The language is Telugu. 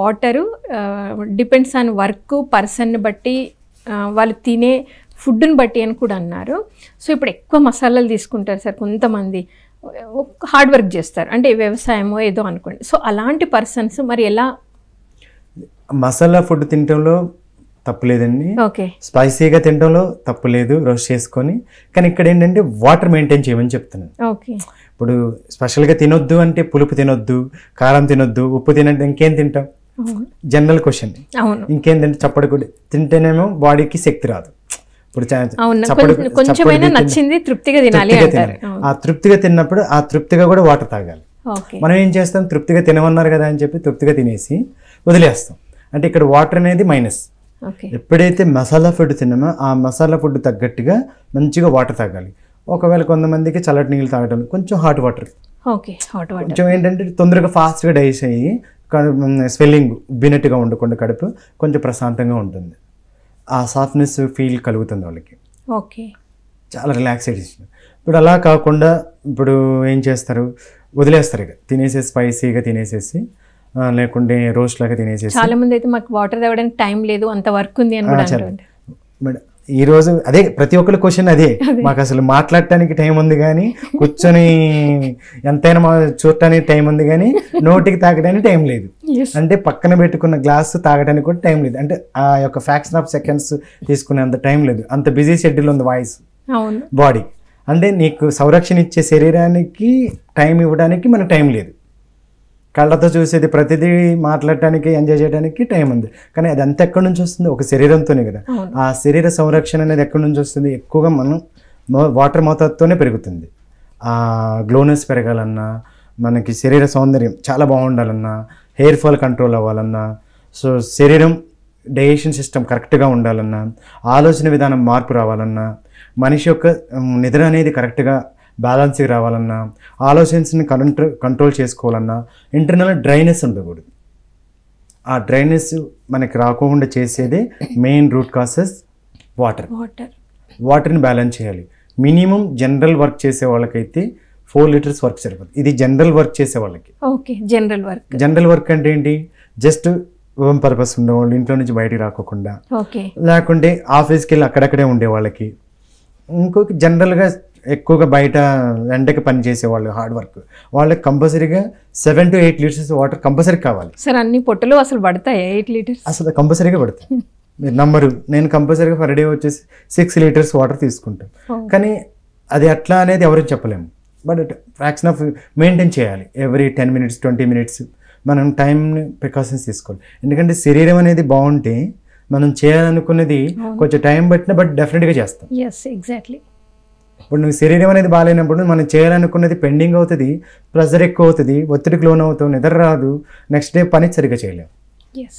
వాటరు డిపెండ్స్ ఆన్ వర్క్ పర్సన్ని బట్టి వాళ్ళు తినే ఫుడ్ని బట్టి అని కూడా అన్నారు సో ఇప్పుడు ఎక్కువ మసాలాలు తీసుకుంటారు సార్ కొంతమంది హార్డ్ వర్క్ చేస్తారు అంటే వ్యవసాయమో ఏదో అనుకోండి సో అలాంటి పర్సన్స్ మరి ఎలా మసాలా ఫుడ్ తినటంలో తప్పులేదండి ఓకే స్పైసీగా తినడంలో తప్పులేదు రోస్ట్ చేసుకొని కానీ ఇక్కడ ఏంటంటే వాటర్ మెయింటైన్ చేయమని చెప్తున్నాను ఓకే ఇప్పుడు స్పెషల్గా తినొద్దు అంటే పులుపు తినొద్దు కారం తినొద్దు ఉప్పు తినద్దు ఇంకేం తింటాం జనరల్ క్వశ్చన్ ఇంకేంటంటే చప్పడిగుడ్డు తింటేనేమో బాడీకి శక్తి రాదు ఇప్పుడు ఆ తృప్తిగా తిన్నప్పుడు ఆ తృప్తిగా కూడా వాటర్ తాగాలి మనం ఏం చేస్తాం తృప్తిగా తినమన్నారు కదా అని చెప్పి తృప్తిగా తినేసి వదిలేస్తాం అంటే ఇక్కడ వాటర్ అనేది మైనస్ ఎప్పుడైతే మసాలా ఫుడ్ తిన్నామో ఆ మసాలా ఫుడ్ తగ్గట్టుగా మంచిగా వాటర్ తాగాలి ఒకవేళ కొంతమందికి చల్లటి నీళ్ళు తాగడం కొంచెం హాట్ వాటర్ కొంచెం ఏంటంటే తొందరగా ఫాస్ట్గా డైజెస్ట్ అయ్యి స్వెల్లింగ్ బినట్టుగా ఉండకుండా కడుపు కొంచెం ప్రశాంతంగా ఉంటుంది ఆ సాఫ్ట్నెస్ ఫీల్ కలుగుతుంది వాళ్ళకి ఓకే చాలా రిలాక్సేషన్ ఇప్పుడు అలా కాకుండా ఇప్పుడు ఏం చేస్తారు వదిలేస్తారు ఇక తినేసేసి స్పైసీగా తినేసేసి లేకుంటే రోస్ట్ లాగా తినేసేసి చాలా మంది అయితే మాకు వాటర్ తాగడానికి టైం లేదు అంత వర్క్ ఉంది అని కూడా ఈరోజు అదే ప్రతి ఒక్కరి క్వశ్చన్ అదే మాకు అసలు మాట్లాడటానికి టైం ఉంది కానీ కూర్చొని ఎంతైనా మా చూడటానికి టైం ఉంది కానీ నోటికి తాగడానికి టైం లేదు అంటే పక్కన పెట్టుకున్న గ్లాస్ తాగడానికి కూడా టైం లేదు అంటే ఆ యొక్క ఫ్యాక్షన్ ఆఫ్ సెకండ్స్ తీసుకునేంత టైం లేదు అంత బిజీ షెడ్యూల్ ఉంది వాయిస్ బాడీ అంటే నీకు సంరక్షణ ఇచ్చే శరీరానికి టైం ఇవ్వడానికి మనకు టైం లేదు కళ్ళతో చూసేది ప్రతిదీ మాట్లాడటానికి ఎంజాయ్ చేయడానికి టైం ఉంది కానీ అది అంత ఎక్కడి నుంచి వస్తుంది ఒక శరీరంతోనే కదా ఆ శరీర సంరక్షణ అనేది ఎక్కడి నుంచి వస్తుంది ఎక్కువగా మనం వాటర్ మోతాతోనే పెరుగుతుంది ఆ గ్లోనెస్ పెరగాలన్నా మనకి శరీర సౌందర్యం చాలా బాగుండాలన్నా హెయిర్ ఫాల్ కంట్రోల్ అవ్వాలన్నా సో శరీరం డైజెషన్ సిస్టమ్ కరెక్ట్గా ఉండాలన్నా ఆలోచన విధానం మార్పు రావాలన్నా మనిషి యొక్క నిద్ర అనేది కరెక్ట్గా బ్యాలెన్స్కి రావాలన్నా ఆలోచన్స్ని కంట్రో కంట్రోల్ చేసుకోవాలన్నా ఇంటర్నల్ డ్రైనెస్ ఉండకూడదు ఆ డ్రైనెస్ మనకి రాకుండా చేసేదే main root causes water water వాటర్ని బ్యాలెన్స్ చేయాలి మినిమం జనరల్ వర్క్ చేసే వాళ్ళకైతే ఫోర్ లీటర్స్ వర్క్ సరిపోతుంది ఇది జనరల్ వర్క్ చేసే వాళ్ళకి okay general work general work అంటే ఏంటి జస్ట్ హోమ్ పర్పస్ ఉండేవాళ్ళు ఇంట్లో నుంచి బయటికి రాకోకుండా లేకుంటే ఆఫీస్కి వెళ్ళి అక్కడక్కడే ఉండే వాళ్ళకి ఇంకొక జనరల్గా ఎక్కువగా బయట ఎండకి పని చేసేవాళ్ళు హార్డ్ వర్క్ వాళ్ళకి కంపల్సరీగా seven to eight litres water compulsory కావాలి సార్ అన్ని పొట్టలు అసలు పడతాయి ఎయిట్ లీటర్స్ అసలు కంపల్సరీగా పడతాయి మీరు నమ్మరు నేను కంపల్సరీగా పర్ డే వచ్చేసి సిక్స్ లీటర్స్ వాటర్ తీసుకుంటాను కానీ అది అట్లా అనేది ఎవరు చెప్పలేము బట్ ఫ్రాక్షన్ ఆఫ్ మెయింటైన్ చేయాలి every ten minutes twenty minutes మనం టైంని ప్రికాషన్స్ తీసుకోవాలి ఎందుకంటే శరీరం అనేది బాగుంటే మనం చేయాలనుకున్నది కొంచెం టైం పట్టినా బట్ డెఫినెట్గా చేస్తాం ఎస్ ఎగ్జాక్ట్లీ ఇప్పుడు నువ్వు శరీరం అనేది బాగాలేనప్పుడు మనం చేయాలనుకున్నది పెండింగ్ అవుతుంది ప్రెషర్ ఎక్కువ అవుతుంది ఒత్తిడికి లోన్ అవుతావు నిద్ర రాదు నెక్స్ట్ డే పని సరిగ్గా చేయలేవు